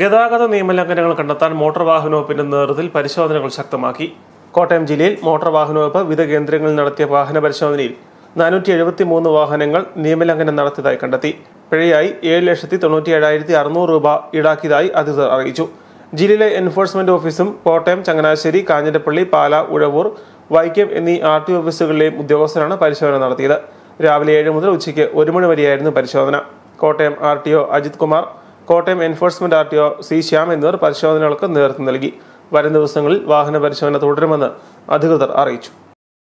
ഗതാഗത നിയമലംഘനങ്ങൾ കണ്ടെത്താൻ മോട്ടോർ വാഹന വകുപ്പിന്റെ നേതൃത്വത്തിൽ പരിശോധനകൾ ശക്തമാക്കി കോട്ടയം ജില്ലയിൽ മോട്ടോർ വാഹന വകുപ്പ് വിവിധ കേന്ദ്രങ്ങളിൽ നടത്തിയ വാഹന പരിശോധനയിൽ നാനൂറ്റി എഴുപത്തി മൂന്ന് വാഹനങ്ങൾ നിയമലംഘനം നടത്തിയതായി കണ്ടെത്തി പിഴയായി ഏഴ് ലക്ഷത്തി തൊണ്ണൂറ്റി ഏഴായിരത്തി അറുന്നൂറ് രൂപ ഈടാക്കിയതായി അധികൃതർ അറിയിച്ചു ജില്ലയിലെ എൻഫോഴ്സ്മെന്റ് ഓഫീസും കോട്ടയം ചങ്ങനാശ്ശേരി കാഞ്ഞിരപ്പള്ളി പാല ഉഴവൂർ വൈക്കം എന്നീ ആർ ടി ഓഫീസുകളിലെയും ഉദ്യോഗസ്ഥരാണ് പരിശോധന നടത്തിയത് രാവിലെ ഏഴ് മുതൽ ഉച്ചയ്ക്ക് ഒരു മണി വരെയായിരുന്നു പരിശോധന Kottayam R T O Ajith Kumar Kottayam enforcement R T O C Shyam എന്നിവർ പരിശോധനകൾക്ക് നേതൃത്വം നൽകി വരും ദിവസങ്ങളിൽ വാഹന പരിശോധന തുടരുമെന്ന് അധികൃതർ അറിയിച്ചു